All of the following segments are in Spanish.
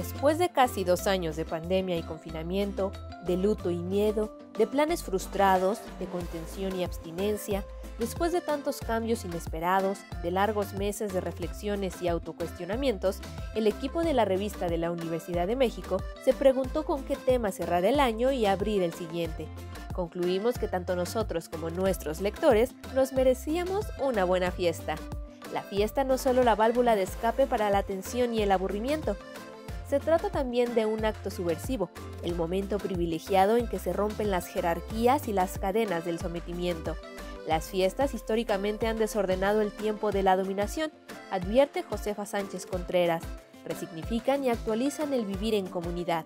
Después de casi dos años de pandemia y confinamiento, de luto y miedo, de planes frustrados, de contención y abstinencia, después de tantos cambios inesperados, de largos meses de reflexiones y autocuestionamientos, el equipo de la revista de la Universidad de México se preguntó con qué tema cerrar el año y abrir el siguiente. Concluimos que tanto nosotros como nuestros lectores nos merecíamos una buena fiesta. La fiesta no solo la válvula de escape para la tensión y el aburrimiento, se trata también de un acto subversivo, el momento privilegiado en que se rompen las jerarquías y las cadenas del sometimiento. Las fiestas históricamente han desordenado el tiempo de la dominación, advierte Josefa Sánchez Contreras. Resignifican y actualizan el vivir en comunidad.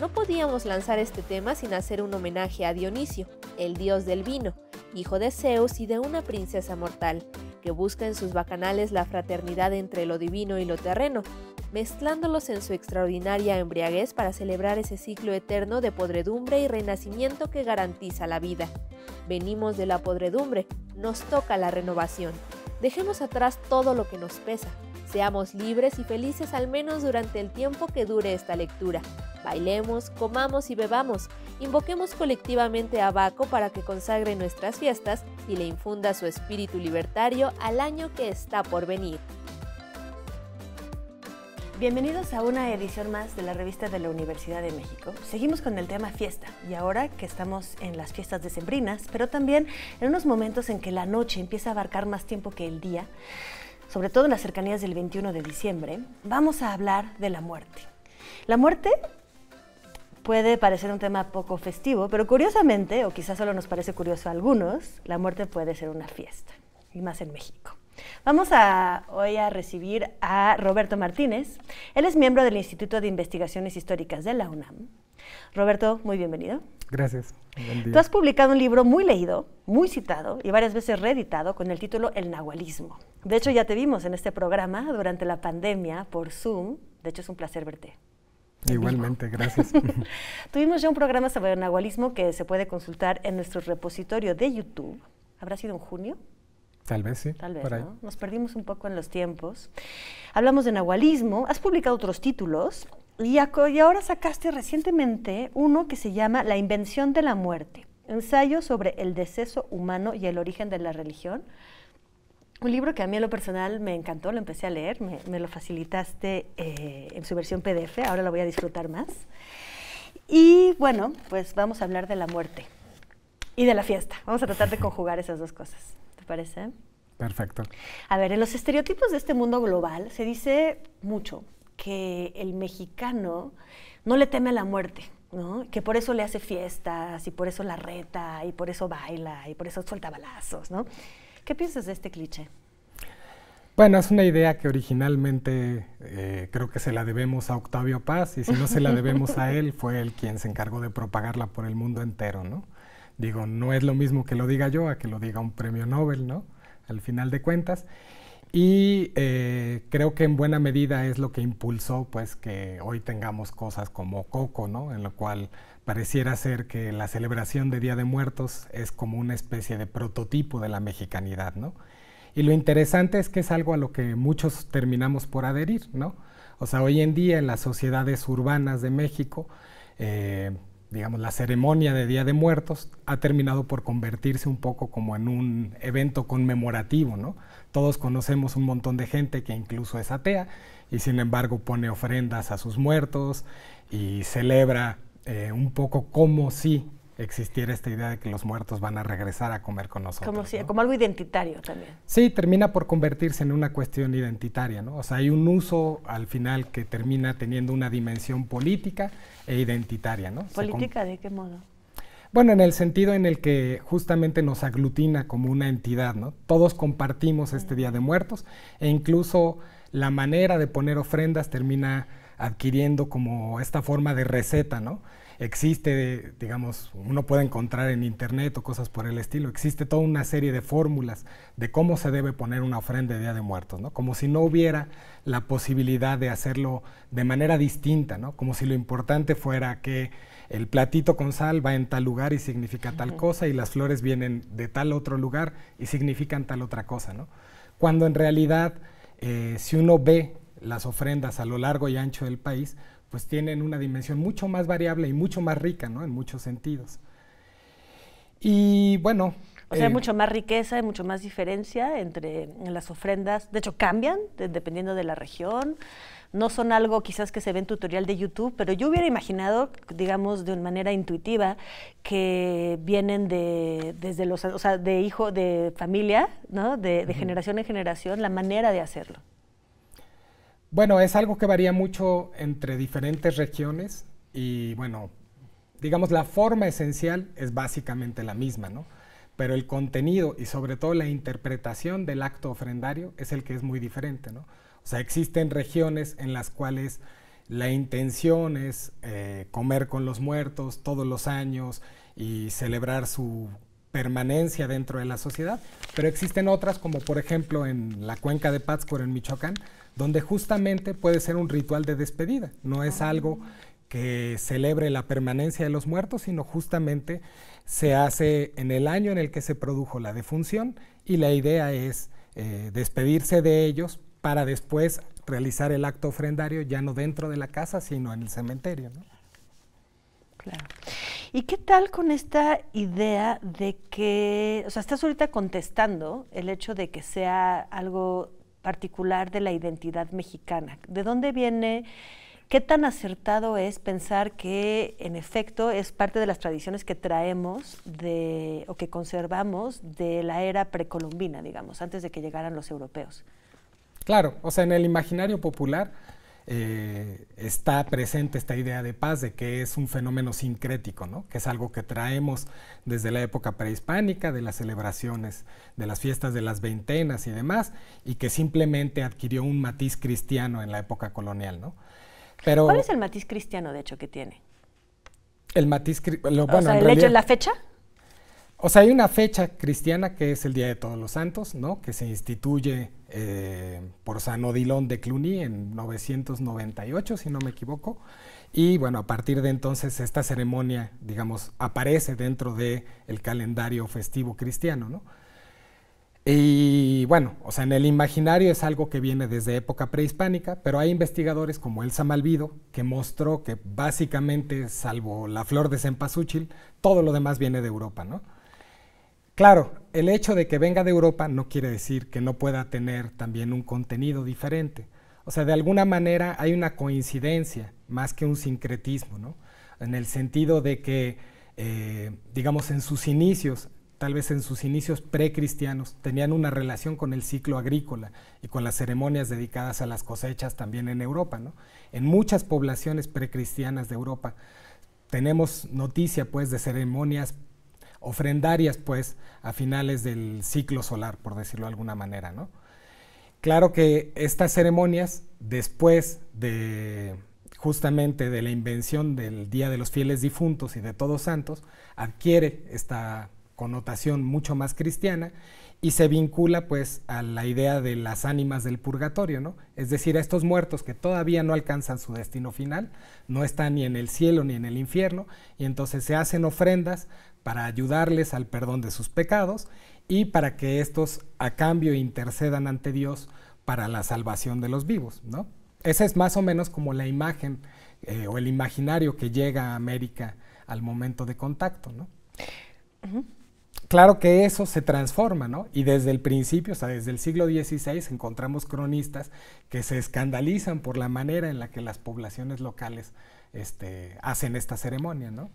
No podíamos lanzar este tema sin hacer un homenaje a Dionisio, el dios del vino, hijo de Zeus y de una princesa mortal, que busca en sus bacanales la fraternidad entre lo divino y lo terreno, mezclándolos en su extraordinaria embriaguez para celebrar ese ciclo eterno de podredumbre y renacimiento que garantiza la vida. Venimos de la podredumbre, nos toca la renovación. Dejemos atrás todo lo que nos pesa. Seamos libres y felices al menos durante el tiempo que dure esta lectura. Bailemos, comamos y bebamos. Invoquemos colectivamente a Baco para que consagre nuestras fiestas y le infunda su espíritu libertario al año que está por venir. Bienvenidos a una edición más de la revista de la Universidad de México. Seguimos con el tema fiesta y ahora que estamos en las fiestas decembrinas, pero también en unos momentos en que la noche empieza a abarcar más tiempo que el día, sobre todo en las cercanías del 21 de diciembre, vamos a hablar de la muerte. La muerte puede parecer un tema poco festivo, pero curiosamente, o quizás solo nos parece curioso a algunos, la muerte puede ser una fiesta, y más en México. Vamos a, hoy a recibir a Roberto Martínez. Él es miembro del Instituto de Investigaciones Históricas de la UNAM. Roberto, muy bienvenido. Gracias. Tú has publicado un libro muy leído, muy citado y varias veces reeditado con el título El Nahualismo. De hecho, ya te vimos en este programa durante la pandemia por Zoom. De hecho, es un placer verte. Igualmente, gracias. Tuvimos ya un programa sobre el nahualismo que se puede consultar en nuestro repositorio de YouTube. ¿Habrá sido en junio? Tal vez sí. Nos perdimos un poco en los tiempos. Hablamos de nahualismo. Has publicado otros títulos y, ahora sacaste recientemente uno que se llama La invención de la muerte. Ensayo sobre el deceso humano y el origen de la religión. Un libro que a mí a lo personal me encantó, lo empecé a leer, me, lo facilitaste eh, en su versión PDF, ahora lo voy a disfrutar más. Y bueno, pues vamos a hablar de la muerte y de la fiesta. Vamos a tratar de conjugar esas dos cosas parece? Perfecto. A ver, en los estereotipos de este mundo global se dice mucho que el mexicano no le teme a la muerte, ¿no? que por eso le hace fiestas y por eso la reta y por eso baila y por eso suelta balazos. ¿no? ¿Qué piensas de este cliché? Bueno, es una idea que originalmente eh, creo que se la debemos a Octavio Paz y si no se la debemos a él, fue él quien se encargó de propagarla por el mundo entero, ¿no? Digo, no es lo mismo que lo diga yo a que lo diga un premio Nobel, ¿no? Al final de cuentas. Y eh, creo que en buena medida es lo que impulsó pues que hoy tengamos cosas como Coco, ¿no? En lo cual pareciera ser que la celebración de Día de Muertos es como una especie de prototipo de la mexicanidad, ¿no? Y lo interesante es que es algo a lo que muchos terminamos por adherir, ¿no? O sea, hoy en día en las sociedades urbanas de México, eh, digamos, la ceremonia de Día de Muertos ha terminado por convertirse un poco como en un evento conmemorativo, ¿no? Todos conocemos un montón de gente que incluso es atea y sin embargo pone ofrendas a sus muertos y celebra eh, un poco como si existiera esta idea de que los muertos van a regresar a comer con nosotros. Como, algo identitario también. Sí, termina por convertirse en una cuestión identitaria, ¿no? O sea, hay un uso al final que termina teniendo una dimensión política e identitaria, ¿no? ¿Política de qué modo? Bueno, en el sentido en el que justamente nos aglutina como una entidad, ¿no? Todos compartimos este mm. Día de Muertos e incluso la manera de poner ofrendas termina adquiriendo como esta forma de receta, ¿no? existe, digamos, uno puede encontrar en internet o cosas por el estilo, existe toda una serie de fórmulas de cómo se debe poner una ofrenda de Día de Muertos, ¿no? Como si no hubiera la posibilidad de hacerlo de manera distinta, ¿no? Como si lo importante fuera que el platito con sal va en tal lugar y significa tal cosa y las flores vienen de tal otro lugar y significan tal otra cosa, ¿no? Cuando en realidad, eh, si uno ve las ofrendas a lo largo y ancho del país, pues tienen una dimensión mucho más variable y mucho más rica, ¿no? En muchos sentidos. Y bueno... O sea, hay eh, mucho más riqueza, y mucho más diferencia entre las ofrendas. De hecho, cambian dependiendo de la región. No son algo quizás que se ve en tutorial de YouTube, pero yo hubiera imaginado, digamos, de una manera intuitiva, que vienen de, desde los, o sea, de hijo, de familia, ¿no? De, generación en generación, la manera de hacerlo. Bueno, es algo que varía mucho entre diferentes regiones y bueno, digamos la forma esencial es básicamente la misma, ¿no? Pero el contenido y sobre todo la interpretación del acto ofrendario es el que es muy diferente, ¿no? O sea, existen regiones en las cuales la intención es eh, comer con los muertos todos los años y celebrar su permanencia dentro de la sociedad, pero existen otras como por ejemplo en la cuenca de Pátzcuaro en Michoacán, donde justamente puede ser un ritual de despedida, no es algo que celebre la permanencia de los muertos, sino justamente se hace en el año en el que se produjo la defunción y la idea es eh, despedirse de ellos para después realizar el acto ofrendario ya no dentro de la casa, sino en el cementerio. Claro. ¿Y qué tal con esta idea de que, o sea, estás ahorita contestando el hecho de que sea algo particular de la identidad mexicana? ¿De dónde viene? ¿Qué tan acertado es pensar que en efecto es parte de las tradiciones que traemos de, o que conservamos de la era precolombina, digamos, antes de que llegaran los europeos? Claro, o sea, en el imaginario popular eh, está presente esta idea de paz, de que es un fenómeno sincrético, ¿no? que es algo que traemos desde la época prehispánica, de las celebraciones, de las fiestas de las veintenas y demás, y que simplemente adquirió un matiz cristiano en la época colonial. ¿no? Pero, ¿Cuál es el matiz cristiano, de hecho, que tiene? El matiz, lo, la fecha. O sea, hay una fecha cristiana que es el Día de Todos los Santos, ¿no? Que se instituye eh, por San Odilon de Cluny en 998, si no me equivoco. Y bueno, a partir de entonces esta ceremonia, digamos, aparece dentro del el calendario festivo cristiano, ¿no? Y bueno, o sea, en el imaginario es algo que viene desde época prehispánica, pero hay investigadores como Elsa Malvido que mostró que básicamente, salvo la flor de cempasúchil, todo lo demás viene de Europa, ¿no? Claro, el hecho de que venga de Europa no quiere decir que no pueda tener también un contenido diferente. O sea, de alguna manera hay una coincidencia más que un sincretismo, ¿no? En el sentido de que, eh, digamos, en sus inicios, tal vez en sus inicios precristianos, tenían una relación con el ciclo agrícola y con las ceremonias dedicadas a las cosechas también en Europa, ¿no? En muchas poblaciones precristianas de Europa tenemos noticia, pues, de ceremonias ofrendarias, pues, a finales del ciclo solar, por decirlo de alguna manera, Claro que estas ceremonias, después de justamente de la invención del Día de los Fieles Difuntos y de Todos Santos, adquiere esta connotación mucho más cristiana y se vincula pues a la idea de las ánimas del purgatorio, Es decir, a estos muertos que todavía no alcanzan su destino final, no están ni en el cielo ni en el infierno, y entonces se hacen ofrendas para ayudarles al perdón de sus pecados y para que estos a cambio intercedan ante Dios para la salvación de los vivos, ¿no? Esa es más o menos como la imagen eh, o el imaginario que llega a América al momento de contacto, ¿no? Claro que eso se transforma, ¿no? Y desde el principio, o sea, desde el siglo XVI, encontramos cronistas que se escandalizan por la manera en la que las poblaciones locales este, hacen esta ceremonia, ¿no?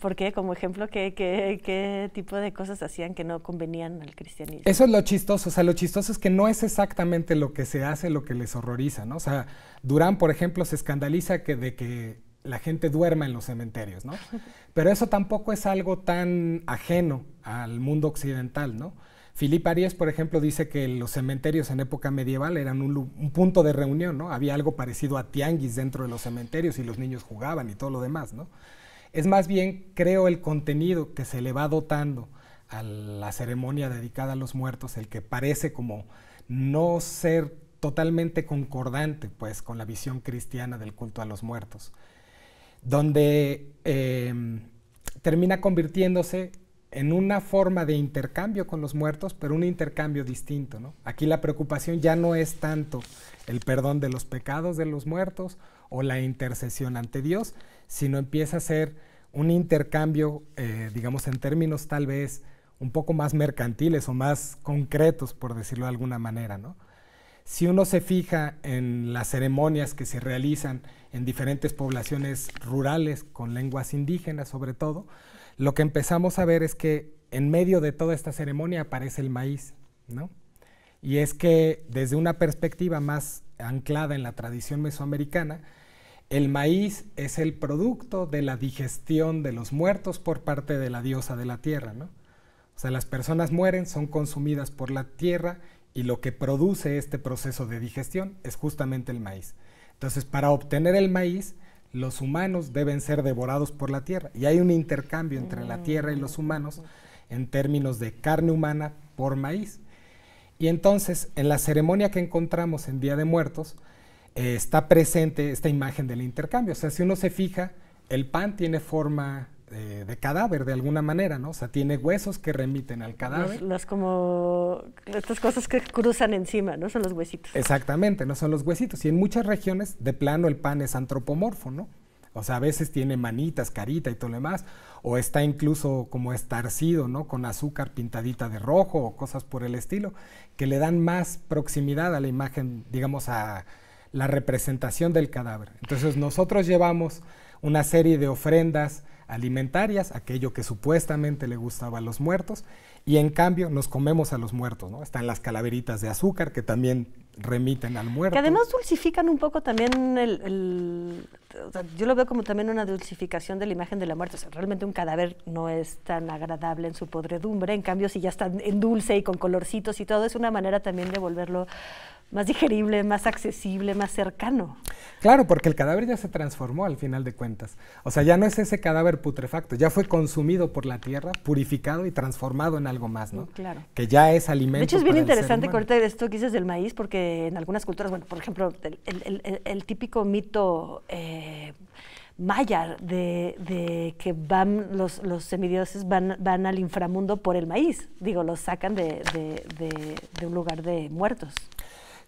¿Por qué? Como ejemplo, ¿qué, tipo de cosas hacían que no convenían al cristianismo? Eso es lo chistoso. O sea, lo chistoso es que no es exactamente lo que se hace lo que les horroriza, ¿no? O sea, Durán, por ejemplo, se escandaliza que, de que la gente duerma en los cementerios, ¿no? Pero eso tampoco es algo tan ajeno al mundo occidental, ¿no? Philip Arias, por ejemplo, dice que los cementerios en época medieval eran un, un, punto de reunión, ¿no? Había algo parecido a tianguis dentro de los cementerios y los niños jugaban y todo lo demás, ¿no? Es más bien, creo, el contenido que se le va dotando a la ceremonia dedicada a los muertos, el que parece como no ser totalmente concordante pues con la visión cristiana del culto a los muertos, donde eh, termina convirtiéndose en una forma de intercambio con los muertos, pero un intercambio distinto. ¿no? Aquí la preocupación ya no es tanto el perdón de los pecados de los muertos o la intercesión ante Dios, sino empieza a ser un intercambio, eh, digamos, en términos tal vez un poco más mercantiles o más concretos, por decirlo de alguna manera. ¿no? Si uno se fija en las ceremonias que se realizan en diferentes poblaciones rurales, con lenguas indígenas sobre todo, lo que empezamos a ver es que en medio de toda esta ceremonia aparece el maíz, ¿no? Y es que desde una perspectiva más anclada en la tradición mesoamericana, el maíz es el producto de la digestión de los muertos por parte de la diosa de la tierra, ¿no? O sea, las personas mueren, son consumidas por la tierra y lo que produce este proceso de digestión es justamente el maíz. Entonces, para obtener el maíz, los humanos deben ser devorados por la tierra. Y hay un intercambio entre la mm. tierra y los humanos en términos de carne humana por maíz. Y entonces, en la ceremonia que encontramos en Día de Muertos, eh, está presente esta imagen del intercambio. O sea, si uno se fija, el pan tiene forma de cadáver de alguna manera, ¿no? O sea, tiene huesos que remiten al cadáver. Las como estas cosas que cruzan encima, ¿no? Son los huesitos. Exactamente, no son los huesitos. Y en muchas regiones, de plano, el pan es antropomorfo, ¿no? O sea, a veces tiene manitas, carita y todo lo demás, o está incluso como estarcido, ¿no? Con azúcar pintadita de rojo o cosas por el estilo, que le dan más proximidad a la imagen, digamos, a la representación del cadáver. Entonces nosotros llevamos una serie de ofrendas alimentarias, aquello que supuestamente le gustaba a los muertos, y en cambio nos comemos a los muertos, ¿no? Están las calaveritas de azúcar que también remiten al muerto. Que además dulcifican un poco también el... yo lo veo como también una dulcificación de la imagen de la muerte. realmente un cadáver no es tan agradable en su podredumbre, en cambio si ya está en dulce y con colorcitos y todo, es una manera también de volverlo más digerible, más accesible, más cercano. Claro, porque el cadáver ya se transformó al final de cuentas. O sea, ya no es ese cadáver putrefacto, ya fue consumido por la tierra, purificado y transformado en algo más, ¿no? Claro. Que ya es alimento. De hecho, es bien interesante que esto que dices del maíz, porque en algunas culturas, bueno, por ejemplo, el, típico mito. Eh, maya de, que van los, los semidioses van, al inframundo por el maíz, digo, los sacan de un lugar de muertos.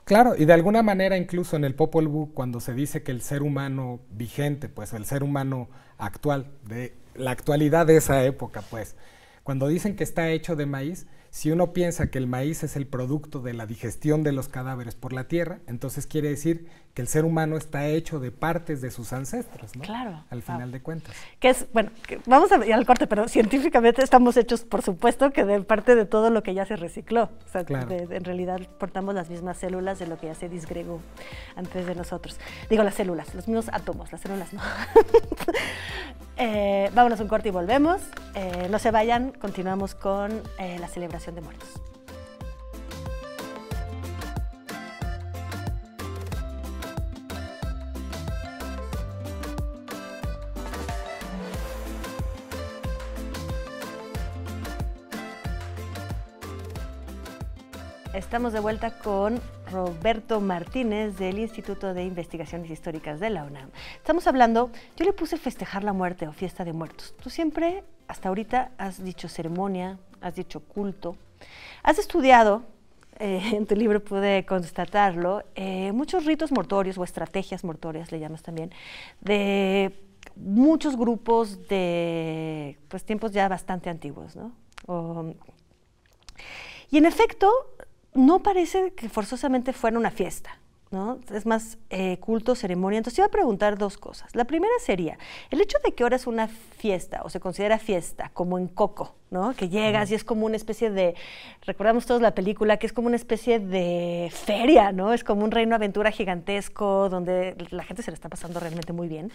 Claro, y de alguna manera incluso en el Popol Vuh cuando se dice que el ser humano vigente, pues el ser humano actual, de la actualidad de esa época, pues, cuando dicen que está hecho de maíz, si uno piensa que el maíz es el producto de la digestión de los cadáveres por la tierra, entonces quiere decir que el ser humano está hecho de partes de sus ancestros, ¿no? Claro. Al final de cuentas. Que es, bueno, vamos a ir al corte, pero científicamente estamos hechos, por supuesto, que de parte de todo lo que ya se recicló. O sea, en realidad portamos las mismas células de lo que ya se disgregó antes de nosotros. Digo, las células, los mismos átomos, las células no. Eh, vámonos un corte y volvemos. Eh, no se vayan, continuamos con eh, la celebración de muertos. Estamos de vuelta con Roberto Martínez del Instituto de Investigaciones Históricas de la UNAM. Estamos hablando, yo le puse festejar la muerte o fiesta de muertos. Tú siempre, hasta ahorita, has dicho ceremonia, has dicho culto, has estudiado, eh, en tu libro pude constatarlo, eh, muchos ritos mortorios o estrategias mortorias, le llamas también, de muchos grupos de pues, tiempos ya bastante antiguos, ¿no? y en efecto, no parece que forzosamente fuera una fiesta. ¿No? Es más eh, culto, ceremonia. Entonces, iba a preguntar dos cosas. La primera sería, el hecho de que ahora es una fiesta o se considera fiesta, como en Coco, que llegas y es como una especie de, recordamos todos la película, que es como una especie de feria, ¿no? Es como un reino aventura gigantesco donde la gente se le está pasando realmente muy bien.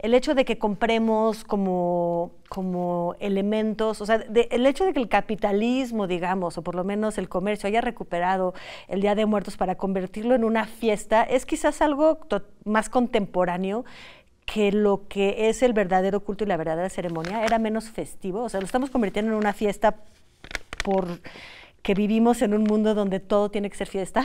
El hecho de que compremos como, como elementos, o sea, el hecho de que el capitalismo, digamos, o por lo menos el comercio haya recuperado el Día de Muertos para convertirlo en una fiesta, es quizás algo más contemporáneo que lo que es el verdadero culto y la verdadera ceremonia era menos festivo, o sea, lo estamos convirtiendo en una fiesta por que vivimos en un mundo donde todo tiene que ser fiesta.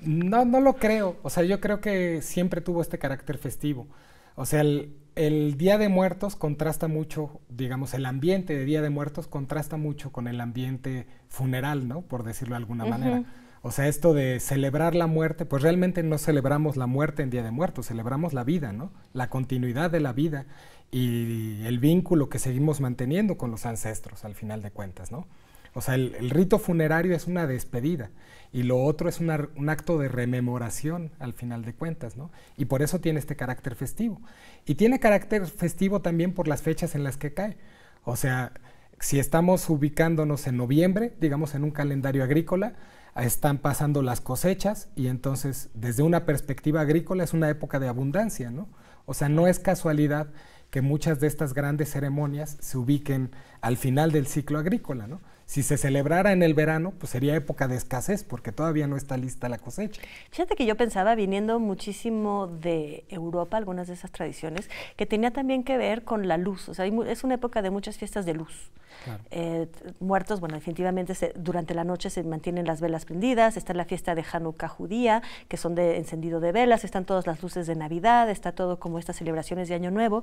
No, no lo creo. O sea, yo creo que siempre tuvo este carácter festivo. O sea, el, Día de Muertos contrasta mucho, digamos, el ambiente de Día de Muertos contrasta mucho con el ambiente funeral, ¿no? Por decirlo de alguna manera. O sea, esto de celebrar la muerte, pues realmente no celebramos la muerte en Día de Muertos, celebramos la vida, ¿no? La continuidad de la vida y el vínculo que seguimos manteniendo con los ancestros, al final de cuentas, ¿no? O sea, el, rito funerario es una despedida y lo otro es un acto de rememoración, al final de cuentas, ¿no? Y por eso tiene este carácter festivo. Y tiene carácter festivo también por las fechas en las que cae. O sea, si estamos ubicándonos en noviembre, digamos en un calendario agrícola, están pasando las cosechas y entonces desde una perspectiva agrícola es una época de abundancia, ¿no? O sea, no es casualidad que muchas de estas grandes ceremonias se ubiquen al final del ciclo agrícola, ¿no? Si se celebrara en el verano, pues sería época de escasez porque todavía no está lista la cosecha. Fíjate que yo pensaba, viniendo muchísimo de Europa, algunas de esas tradiciones, que tenía también que ver con la luz. O sea, es una época de muchas fiestas de luz. Eh, muertos, bueno, definitivamente durante la noche se mantienen las velas prendidas, está la fiesta de Hanukkah judía, que son de encendido de velas, están todas las luces de Navidad, está todo como estas celebraciones de Año Nuevo.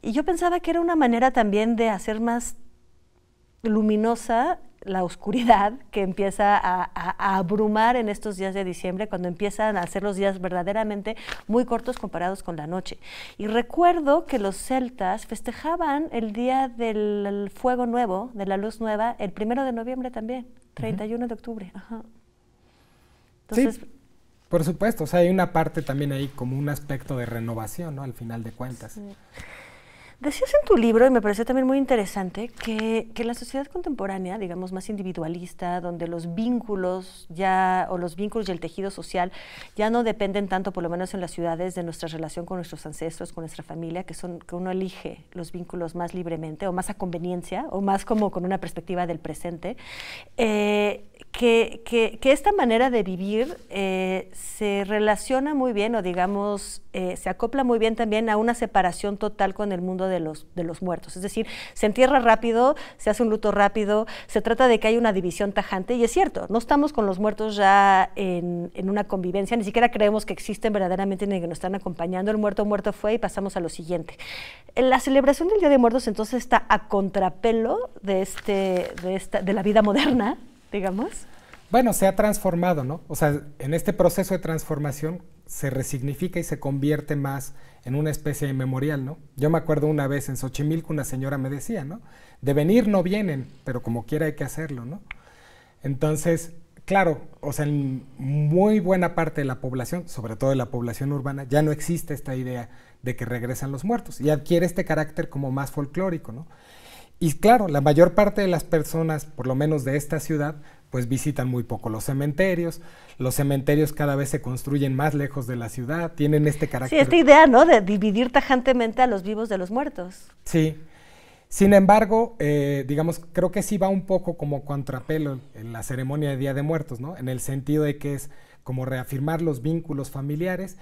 Y yo pensaba que era una manera también de hacer más luminosa la oscuridad que empieza a, abrumar en estos días de diciembre, cuando empiezan a ser los días verdaderamente muy cortos comparados con la noche. Y recuerdo que los celtas festejaban el día del fuego nuevo, de la luz nueva, el primero de noviembre también, 31 de octubre. Entonces, por supuesto, o sea, hay una parte también ahí como un aspecto de renovación, ¿no? Al final de cuentas. Decías en tu libro, y me pareció también muy interesante, que, que, la sociedad contemporánea, digamos, más individualista, donde los vínculos ya, o los vínculos y el tejido social ya no dependen tanto, por lo menos en las ciudades, de nuestra relación con nuestros ancestros, con nuestra familia, que son, que uno elige los vínculos más libremente, o más a conveniencia, o más como con una perspectiva del presente. Eh, que, esta manera de vivir eh, se relaciona muy bien o digamos eh, se acopla muy bien también a una separación total con el mundo de los, muertos. Es decir, se entierra rápido, se hace un luto rápido, se trata de que hay una división tajante y es cierto, no estamos con los muertos ya en, una convivencia, ni siquiera creemos que existen verdaderamente ni que nos están acompañando. El muerto muerto fue y pasamos a lo siguiente. La celebración del Día de Muertos entonces está a contrapelo de, este, de, esta, de la vida moderna digamos? Bueno, se ha transformado, ¿no? O sea, en este proceso de transformación se resignifica y se convierte más en una especie de memorial, ¿no? Yo me acuerdo una vez en Xochimilco una señora me decía, ¿no? De venir no vienen, pero como quiera hay que hacerlo, ¿no? Entonces, claro, o sea, en muy buena parte de la población, sobre todo de la población urbana, ya no existe esta idea de que regresan los muertos y adquiere este carácter como más folclórico, ¿no? Y claro, la mayor parte de las personas, por lo menos de esta ciudad, pues visitan muy poco los cementerios. Los cementerios cada vez se construyen más lejos de la ciudad, tienen este carácter. Sí, esta idea, ¿no? De dividir tajantemente a los vivos de los muertos. Sí. Sin embargo, eh, digamos, creo que sí va un poco como contrapelo en la ceremonia de Día de Muertos, ¿no? En el sentido de que es como reafirmar los vínculos familiares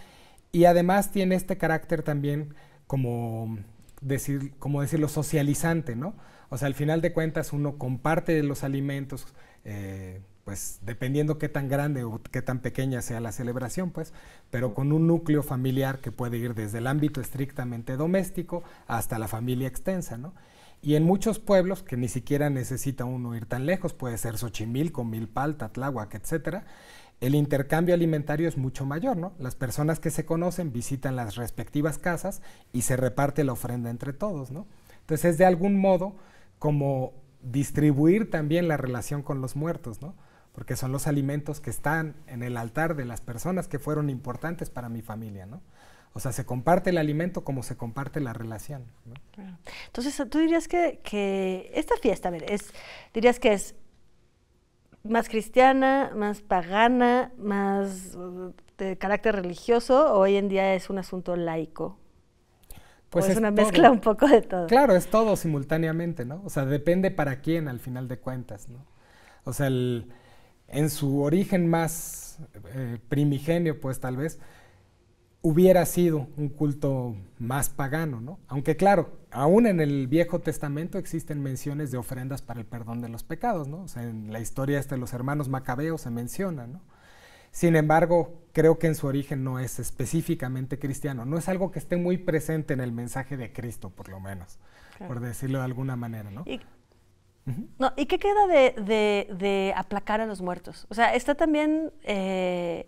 y además tiene este carácter también como decir, como decirlo, socializante, ¿no? O sea, al final de cuentas uno comparte los alimentos, eh, pues dependiendo qué tan grande o qué tan pequeña sea la celebración, pues, pero con un núcleo familiar que puede ir desde el ámbito estrictamente doméstico hasta la familia extensa, ¿no? Y en muchos pueblos, que ni siquiera necesita uno ir tan lejos, puede ser Xochimilco, Milpalta, Tláhuac, etcétera, el intercambio alimentario es mucho mayor, ¿no? Las personas que se conocen visitan las respectivas casas y se reparte la ofrenda entre todos, ¿no? Entonces es de algún modo como distribuir también la relación con los muertos, ¿no? Porque son los alimentos que están en el altar de las personas que fueron importantes para mi familia, ¿no? O sea, se comparte el alimento como se comparte la relación. ¿no? Entonces, tú dirías que, esta fiesta, a ver, es, dirías que es más cristiana, más pagana, más uh, de carácter religioso, hoy en día es un asunto laico? Pues es, una mezcla un poco de todo. Claro, es todo simultáneamente, ¿no? O sea, depende para quién al final de cuentas, ¿no? O sea, en su origen más eh, primigenio, pues tal vez, hubiera sido un culto más pagano, ¿no? Aunque claro, aún en el Viejo Testamento existen menciones de ofrendas para el perdón de los pecados, ¿no? O sea, en la historia de los hermanos macabeos se menciona, ¿no? Sin embargo, creo que en su origen no es específicamente cristiano, no es algo que esté muy presente en el mensaje de Cristo, por lo menos, por decirlo de alguna manera, ¿no? Y, no, ¿y qué queda de, aplacar a los muertos? O sea, está también... Eh,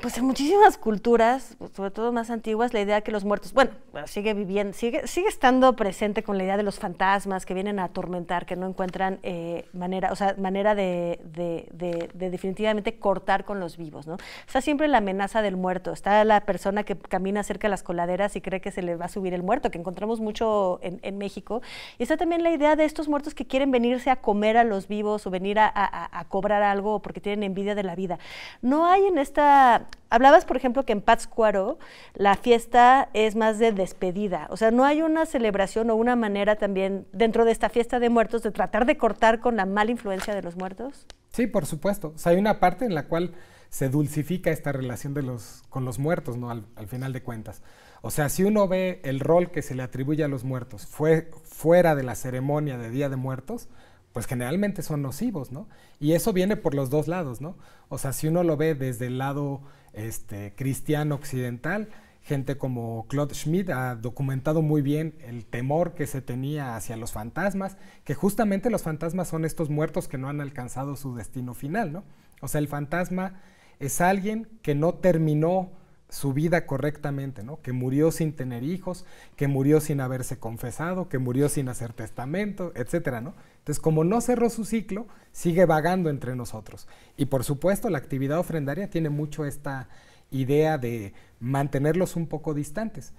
pues en muchísimas culturas, pues, sobre todo más antiguas, la idea de que los muertos, bueno, sigue viviendo, sigue, sigue estando presente con la idea de los fantasmas que vienen a atormentar, que no encuentran eh, manera, o sea, manera de, definitivamente cortar con los vivos, ¿no? Está siempre la amenaza del muerto, está la persona que camina cerca de las coladeras y cree que se le va a subir el muerto, que encontramos mucho en, México, y está también la idea de estos muertos que quieren venirse a comer a los vivos o venir a cobrar algo porque tienen envidia de la vida. No hay en esta hablabas, por ejemplo, que en Pátzcuaro la fiesta es más de despedida. O sea, no hay una celebración o una manera también dentro de esta fiesta de muertos de tratar de cortar con la mala influencia de los muertos. Sí, por supuesto. O sea, hay una parte en la cual se dulcifica esta relación con los muertos, ¿no? Al, al final de cuentas. O sea, si uno ve el rol que se le atribuye a los muertos fue fuera de la ceremonia de Día de Muertos, pues generalmente son nocivos, ¿no? Y eso viene por los dos lados, ¿no? O sea, si uno lo ve desde el lado este, cristiano occidental, gente como Claude Schmidt ha documentado muy bien el temor que se tenía hacia los fantasmas, que justamente los fantasmas son estos muertos que no han alcanzado su destino final, ¿no? O sea, el fantasma es alguien que no terminó su vida correctamente, ¿no? Que murió sin tener hijos, que murió sin haberse confesado, que murió sin hacer testamento, etcétera, ¿no? Entonces, como no cerró su ciclo, sigue vagando entre nosotros. Y por supuesto, la actividad ofrendaria tiene mucho esta idea de mantenerlos un poco distantes.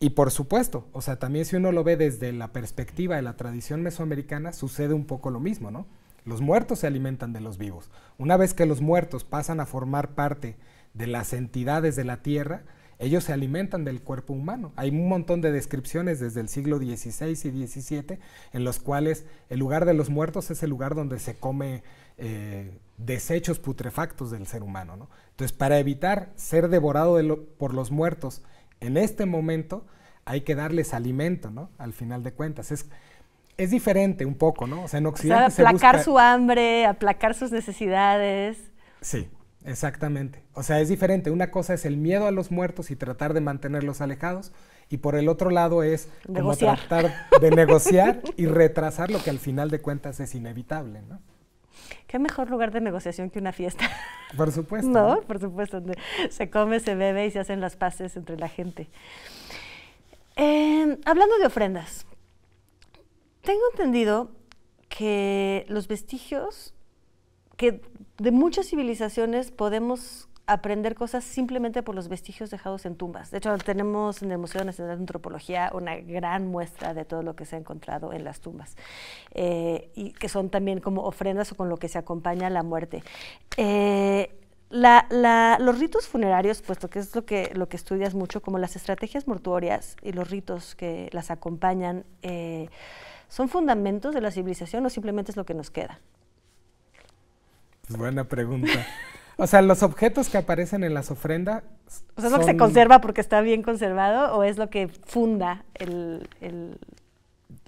Y por supuesto, o sea, también si uno lo ve desde la perspectiva de la tradición mesoamericana, sucede un poco lo mismo, ¿no? Los muertos se alimentan de los vivos. Una vez que los muertos pasan a formar parte de las entidades de la tierra, ellos se alimentan del cuerpo humano. Hay un montón de descripciones desde el siglo XVI y XVII en los cuales el lugar de los muertos es el lugar donde se come eh, desechos putrefactos del ser humano. Entonces, para evitar ser devorado por los muertos en este momento, hay que darles alimento, ¿no? Al final de cuentas. Es, es diferente un poco, ¿no? O sea, en Occidente. aplacar su hambre, aplacar sus necesidades. Sí, Exactamente. O sea, es diferente. Una cosa es el miedo a los muertos y tratar de mantenerlos alejados. Y por el otro lado es como tratar de negociar y retrasar lo que al final de cuentas es inevitable, ¿no? Qué mejor lugar de negociación que una fiesta. Por supuesto. no, por supuesto. Donde se come, se bebe y se hacen las paces entre la gente. Em, hablando de ofrendas, tengo entendido que los vestigios de muchas civilizaciones podemos aprender cosas simplemente por los vestigios dejados en tumbas. De hecho, tenemos en el Museo Nacional de Antropología una gran muestra de todo lo que se ha encontrado en las tumbas, eh, y que son también como ofrendas o con lo que se acompaña la muerte. Eh, los ritos funerarios, puesto que es lo que, lo que estudias mucho, como las estrategias mortuorias y los ritos que las acompañan, eh, ¿son fundamentos de la civilización o simplemente es lo que nos queda? Buena pregunta. O sea, los objetos que aparecen en las ofrendas. O sea, ¿es lo que se conserva porque está bien conservado o es lo que funda el, el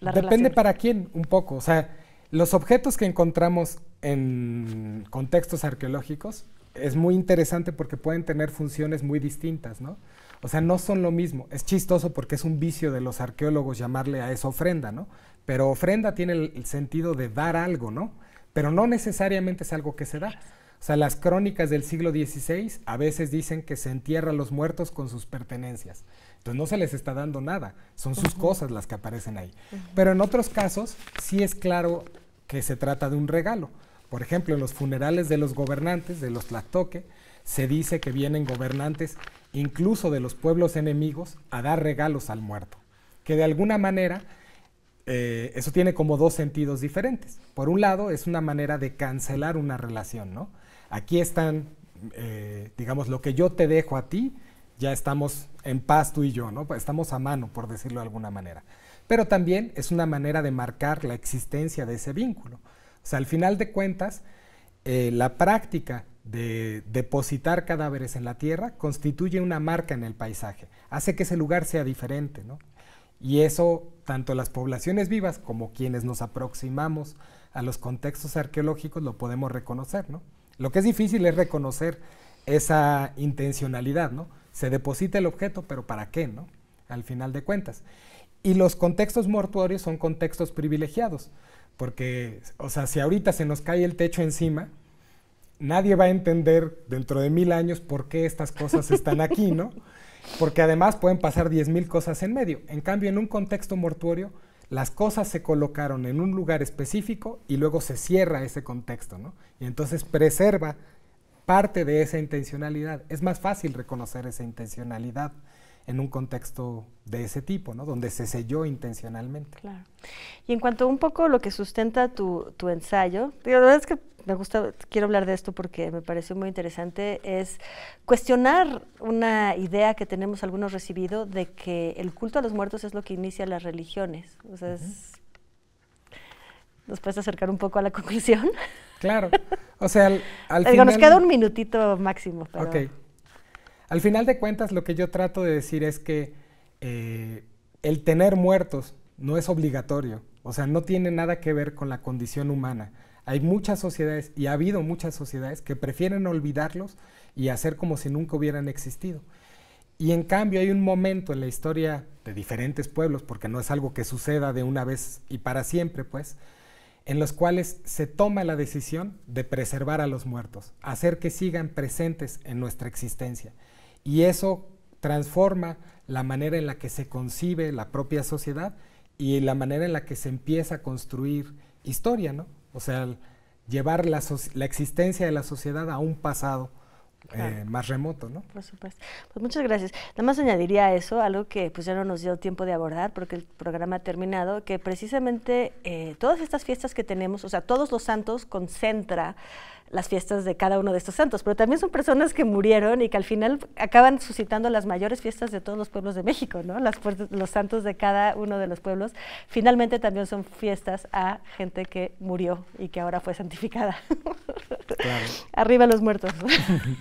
Depende para quién, un poco. O sea, los objetos que encontramos en contextos arqueológicos es muy interesante porque pueden tener funciones muy distintas, ¿no? O sea, no son lo mismo. Es chistoso porque es un vicio de los arqueólogos llamarle a eso ofrenda, ¿no? Pero ofrenda tiene el sentido de dar algo, ¿no? pero no necesariamente es algo que se da. O sea, las crónicas del siglo XVI a veces dicen que se entierra a los muertos con sus pertenencias. Entonces no se les está dando nada, son sus cosas las que aparecen ahí. Pero en otros casos sí es claro que se trata de un regalo. Por ejemplo, en los funerales de los gobernantes, de los Tlatoque, se dice que vienen gobernantes incluso de los pueblos enemigos a dar regalos al muerto, que de alguna manera eh, eso tiene como dos sentidos diferentes. Por un lado, es una manera de cancelar una relación, ¿no? Aquí están, eh, digamos, lo que yo te dejo a ti, ya estamos en paz tú y yo, ¿no? Pues estamos a mano, por decirlo de alguna manera. Pero también es una manera de marcar la existencia de ese vínculo. O sea, al final de cuentas, eh, la práctica de depositar cadáveres en la tierra constituye una marca en el paisaje, hace que ese lugar sea diferente, ¿no? Y eso, tanto las poblaciones vivas como quienes nos aproximamos a los contextos arqueológicos, lo podemos reconocer, ¿no? Lo que es difícil es reconocer esa intencionalidad, ¿no? Se deposita el objeto, pero ¿para qué, no? Al final de cuentas. Y los contextos mortuorios son contextos privilegiados, porque, o sea, si ahorita se nos cae el techo encima, nadie va a entender dentro de mil años por qué estas cosas están aquí, ¿no? Porque además pueden pasar diez mil cosas en medio. En cambio, en un contexto mortuorio, las cosas se colocaron en un lugar específico y luego se cierra ese contexto, ¿no? Y entonces preserva parte de esa intencionalidad. Es más fácil reconocer esa intencionalidad en un contexto de ese tipo, ¿no? donde se selló intencionalmente. Claro. Y en cuanto a un poco lo que sustenta tu, ensayo, la verdad es que me gusta, quiero hablar de esto porque me pareció muy interesante, es cuestionar una idea que tenemos algunos recibido de que el culto a los muertos es lo que inicia las religiones. O sea, ¿Nos puedes acercar un poco a la conclusión? Claro. O sea, al, al final... Nos queda un minutito máximo. Pero... Al final de cuentas, lo que yo trato de decir es que eh, el tener muertos no es obligatorio, o sea, no tiene nada que ver con la condición humana. Hay muchas sociedades, y ha habido muchas sociedades, que prefieren olvidarlos y hacer como si nunca hubieran existido. Y en cambio hay un momento en la historia de diferentes pueblos, porque no es algo que suceda de una vez y para siempre, pues, en los cuales se toma la decisión de preservar a los muertos, hacer que sigan presentes en nuestra existencia. Y eso transforma la manera en la que se concibe la propia sociedad y la manera en la que se empieza a construir historia, ¿no? O sea, llevar la, la existencia de la sociedad a un pasado eh, más remoto, ¿no? Por supuesto. Pues muchas gracias. Nada más añadiría a eso, algo que pues ya no nos dio tiempo de abordar porque el programa ha terminado, que precisamente eh, todas estas fiestas que tenemos, o sea, todos los santos concentra las fiestas de cada uno de estos santos, pero también son personas que murieron y que al final acaban suscitando las mayores fiestas de todos los pueblos de México, ¿no? Las, los santos de cada uno de los pueblos finalmente también son fiestas a gente que murió y que ahora fue santificada. Arriba los muertos.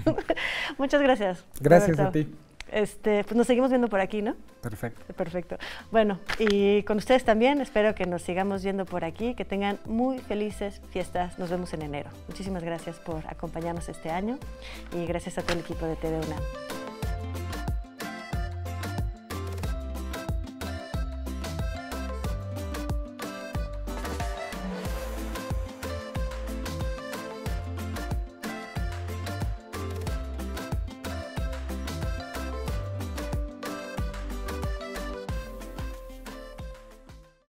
Muchas gracias. Gracias a ti. Este, pues nos seguimos viendo por aquí, ¿no? Perfecto. Perfecto. Bueno, y con ustedes también, espero que nos sigamos viendo por aquí, que tengan muy felices fiestas. Nos vemos en enero. Muchísimas gracias por acompañarnos este año y gracias a todo el equipo de TV